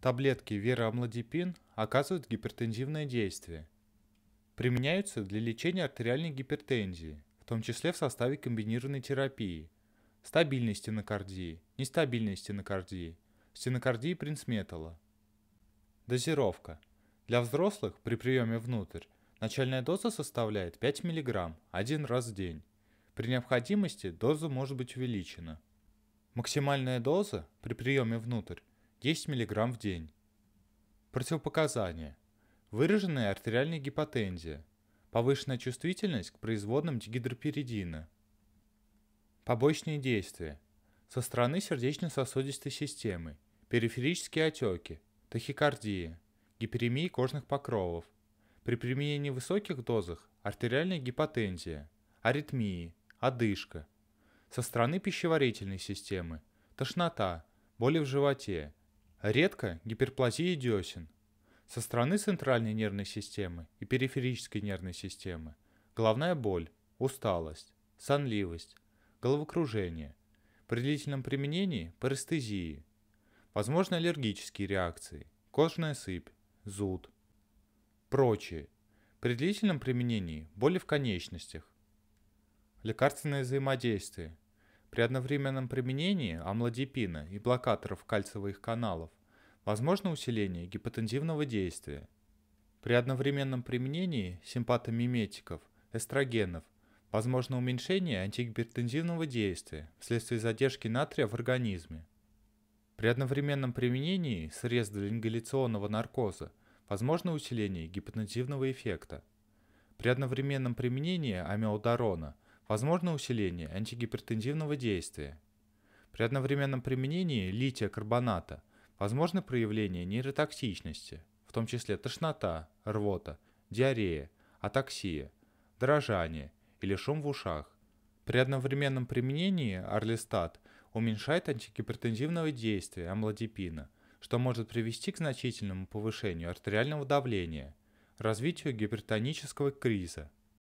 Таблетки вероамлодипин оказывают гипертензивное действие. Применяются для лечения артериальной гипертензии, в том числе в составе комбинированной терапии, стабильной стенокардии, нестабильной стенокардии, стенокардии принцметала. Дозировка. Для взрослых при приеме внутрь начальная доза составляет 5 мг один раз в день. При необходимости доза может быть увеличена. Максимальная доза при приеме внутрь 10 мг в день. Противопоказания. Выраженная артериальная гипотензия, повышенная чувствительность к производным дигидроперидина. Побочные действия. Со стороны сердечно-сосудистой системы, периферические отеки, тахикардия, гиперемии кожных покровов. При применении в высоких дозах артериальная гипотензия, аритмии, одышка. Со стороны пищеварительной системы, тошнота, боли в животе, Редко гиперплазия идиосин. Со стороны центральной нервной системы и периферической нервной системы головная боль, усталость, сонливость, головокружение, при длительном применении парестезии, возможно аллергические реакции, кожная сыпь, зуд, Прочее. При длительном применении боли в конечностях, лекарственное взаимодействие – при одновременном применении амлодипина и блокаторов кальциевых каналов возможно усиление гипотензивного действия. При одновременном применении симпатомиметиков, эстрогенов, возможно уменьшение антигипертензивного действия вследствие задержки натрия в организме. При одновременном применении средств для ингаляционного наркоза возможно усиление гипотензивного эффекта. При одновременном применении амиодарона – Возможно усиление антигипертензивного действия. При одновременном применении лития карбоната возможно проявление нейротоксичности, в том числе тошнота, рвота, диарея, атаксия, дрожание или шум в ушах. При одновременном применении орлистат уменьшает антигипертензивного действия амлодипина, что может привести к значительному повышению артериального давления, развитию гипертонического криза,